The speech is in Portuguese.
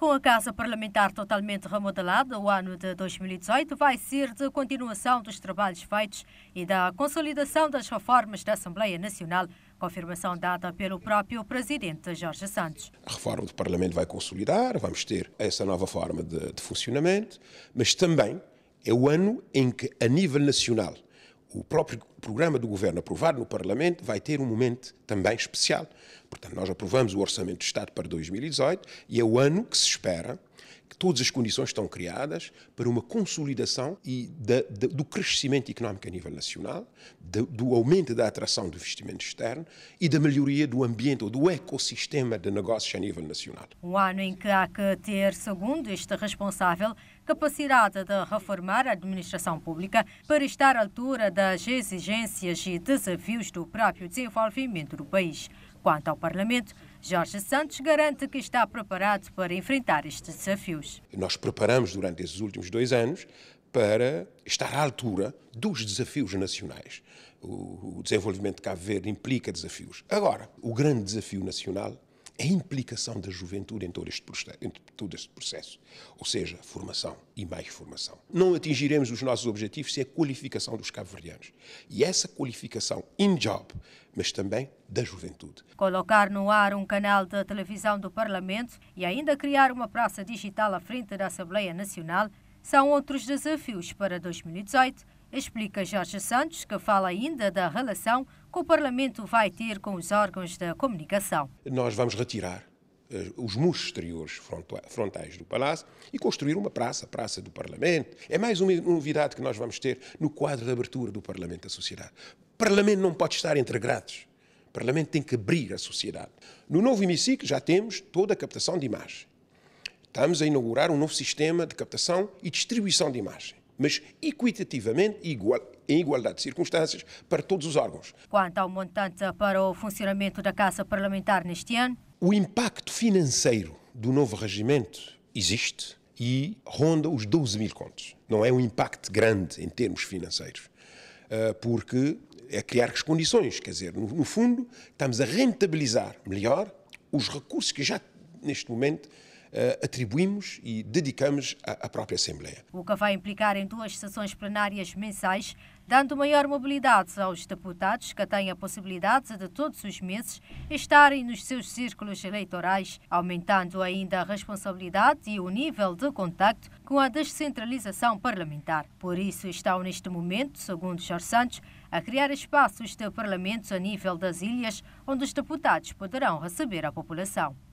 Com a Casa Parlamentar totalmente remodelada, o ano de 2018 vai ser de continuação dos trabalhos feitos e da consolidação das reformas da Assembleia Nacional, confirmação dada pelo próprio presidente Jorge Santos. A reforma do Parlamento vai consolidar, vamos ter essa nova forma de, de funcionamento, mas também é o ano em que, a nível nacional, o próprio programa do governo aprovado no Parlamento vai ter um momento também especial. Portanto, nós aprovamos o Orçamento do Estado para 2018 e é o ano que se espera que todas as condições estão criadas para uma consolidação e da, da, do crescimento económico a nível nacional, do, do aumento da atração do investimento externo e da melhoria do ambiente ou do ecossistema de negócios a nível nacional. Um ano em que há que ter, segundo este responsável, capacidade de reformar a administração pública para estar à altura das exigências e desafios do próprio desenvolvimento do país. Quanto ao Parlamento, Jorge Santos garante que está preparado para enfrentar estes desafios. Nós preparamos durante esses últimos dois anos para estar à altura dos desafios nacionais. O desenvolvimento de Cabo Verde implica desafios. Agora, o grande desafio nacional a implicação da juventude em todo, este processo, em todo este processo, ou seja, formação e mais formação. Não atingiremos os nossos objetivos sem a qualificação dos cabo-verdianos e essa qualificação in-job, mas também da juventude. Colocar no ar um canal de televisão do Parlamento e ainda criar uma praça digital à frente da Assembleia Nacional são outros desafios para 2018 explica Jorge Santos, que fala ainda da relação que o Parlamento vai ter com os órgãos da comunicação. Nós vamos retirar eh, os muros exteriores frontais do Palácio e construir uma praça, a Praça do Parlamento. É mais uma novidade que nós vamos ter no quadro de abertura do Parlamento à sociedade. O Parlamento não pode estar entre grades. O Parlamento tem que abrir à sociedade. No novo hemiciclo já temos toda a captação de imagem. Estamos a inaugurar um novo sistema de captação e distribuição de imagem mas equitativamente igual, em igualdade de circunstâncias para todos os órgãos. Quanto ao montante para o funcionamento da caixa Parlamentar neste ano? O impacto financeiro do novo regimento existe e ronda os 12 mil contos. Não é um impacto grande em termos financeiros, eh, porque é criar as condições, quer dizer, no fundo, estamos a rentabilizar melhor os recursos que já neste momento eh, atribuímos e dedicamos à própria Assembleia. O que vai implicar em duas sessões plenárias mensais, dando maior mobilidade aos deputados que têm a possibilidade de todos os meses estarem nos seus círculos eleitorais, aumentando ainda a responsabilidade e o nível de contacto com a descentralização parlamentar. Por isso estão neste momento, segundo Jorge Santos, a criar espaços de parlamentos a nível das ilhas, onde os deputados poderão receber a população.